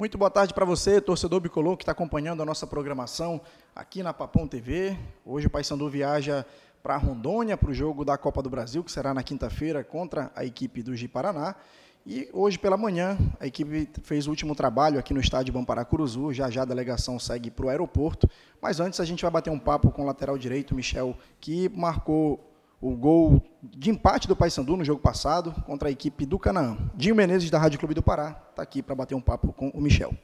Muito boa tarde para você, torcedor bicolor que está acompanhando a nossa programação aqui na Papão TV. Hoje o Paysandu viaja para Rondônia para o jogo da Copa do Brasil, que será na quinta-feira contra a equipe do Gi Paraná. E hoje pela manhã a equipe fez o último trabalho aqui no estádio Bamparacuruzu. Já já a delegação segue para o aeroporto. Mas antes a gente vai bater um papo com o lateral direito, Michel, que marcou o gol de empate do Paysandu no jogo passado contra a equipe do Canaã. Dinho Menezes, da Rádio Clube do Pará, está aqui para bater um papo com o Michel.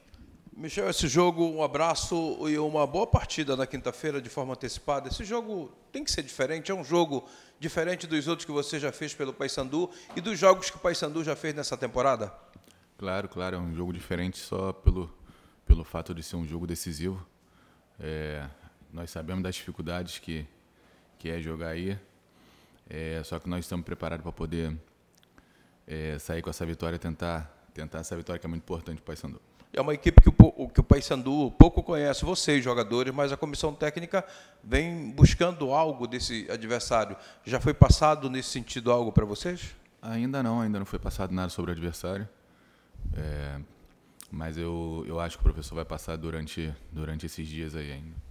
Michel, esse jogo, um abraço e uma boa partida na quinta-feira de forma antecipada. Esse jogo tem que ser diferente, é um jogo diferente dos outros que você já fez pelo Paysandu e dos jogos que o Paysandu já fez nessa temporada? Claro, claro, é um jogo diferente só pelo, pelo fato de ser um jogo decisivo. É, nós sabemos das dificuldades que, que é jogar aí, é, só que nós estamos preparados para poder é, sair com essa vitória, tentar, tentar essa vitória que é muito importante para o Paysandu. É uma equipe que o, que o Paysandu pouco conhece, vocês jogadores, mas a comissão técnica vem buscando algo desse adversário. Já foi passado nesse sentido algo para vocês? Ainda não, ainda não foi passado nada sobre o adversário. É, mas eu, eu acho que o professor vai passar durante, durante esses dias aí ainda.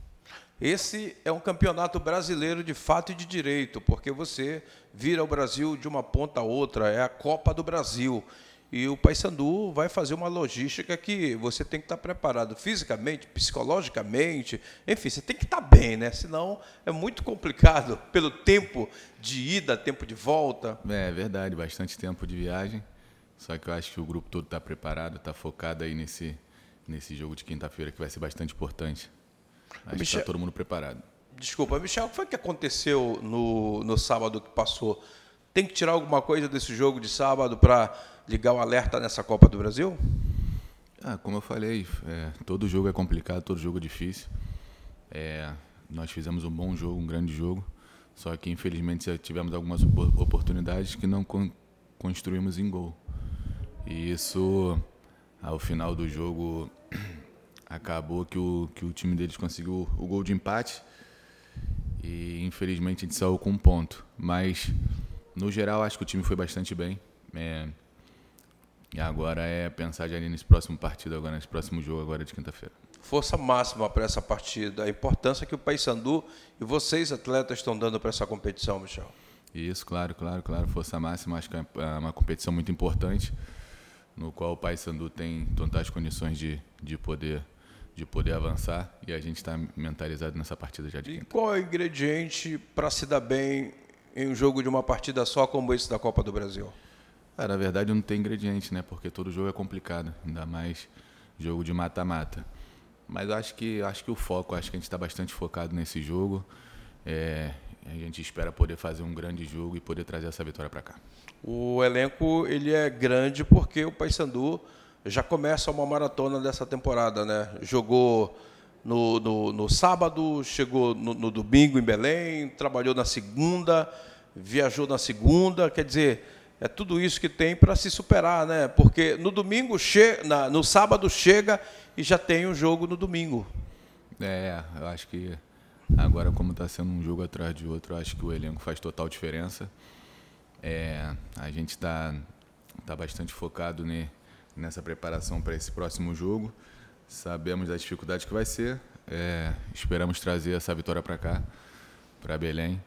Esse é um campeonato brasileiro de fato e de direito, porque você vira o Brasil de uma ponta a outra, é a Copa do Brasil. E o Paysandu vai fazer uma logística que você tem que estar preparado fisicamente, psicologicamente, enfim, você tem que estar bem, né? Senão é muito complicado pelo tempo de ida, tempo de volta. É, é verdade, bastante tempo de viagem. Só que eu acho que o grupo todo está preparado, está focado aí nesse, nesse jogo de quinta-feira que vai ser bastante importante. Acho tá Michel... que está todo mundo preparado. Desculpa, Michel, o que foi que aconteceu no, no sábado que passou? Tem que tirar alguma coisa desse jogo de sábado para ligar o alerta nessa Copa do Brasil? Ah, como eu falei, é, todo jogo é complicado, todo jogo é difícil. É, nós fizemos um bom jogo, um grande jogo, só que infelizmente tivemos algumas oportunidades que não con construímos em gol. E isso, ao final do jogo, acabou que o, que o time deles conseguiu o gol de empate. E infelizmente a gente saiu com um ponto. Mas no geral acho que o time foi bastante bem. É, e agora é pensar já ali nesse próximo partido, agora nesse próximo jogo, agora de quinta-feira. Força máxima para essa partida, a importância que o Paysandu e vocês, atletas, estão dando para essa competição, Michel. Isso, claro, claro, claro. Força máxima, acho que é, é uma competição muito importante, no qual o Paysandu tem tantas condições de, de poder de poder avançar e a gente está mentalizado nessa partida já de quinta. E qual é o ingrediente para se dar bem em um jogo de uma partida só como esse da Copa do Brasil? Ah, na verdade não tem ingrediente, né? Porque todo jogo é complicado, ainda mais jogo de mata-mata. Mas acho que acho que o foco, acho que a gente está bastante focado nesse jogo. É, a gente espera poder fazer um grande jogo e poder trazer essa vitória para cá. O elenco ele é grande porque o Paysandu já começa uma maratona dessa temporada, né? Jogou no, no, no sábado, chegou no, no, domingo em Belém, trabalhou na segunda, viajou na segunda, quer dizer, é tudo isso que tem para se superar, né? Porque no domingo che no sábado chega e já tem o um jogo no domingo. É, eu acho que agora como está sendo um jogo atrás de outro, eu acho que o elenco faz total diferença. É, a gente está tá bastante focado né, nessa preparação para esse próximo jogo. Sabemos da dificuldade que vai ser. É, esperamos trazer essa vitória para cá, para Belém,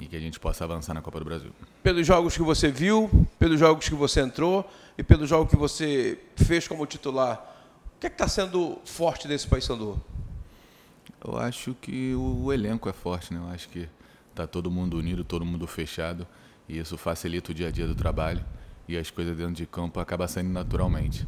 e que a gente possa avançar na Copa do Brasil. Pelos jogos que você viu, pelos jogos que você entrou e pelo jogo que você fez como titular, o que é está sendo forte desse Paysandu? Eu acho que o, o, elenco é forte, né? Eu acho que está todo mundo unido, todo mundo fechado, e isso facilita o dia a dia do trabalho e as coisas dentro de campo acabam saindo naturalmente.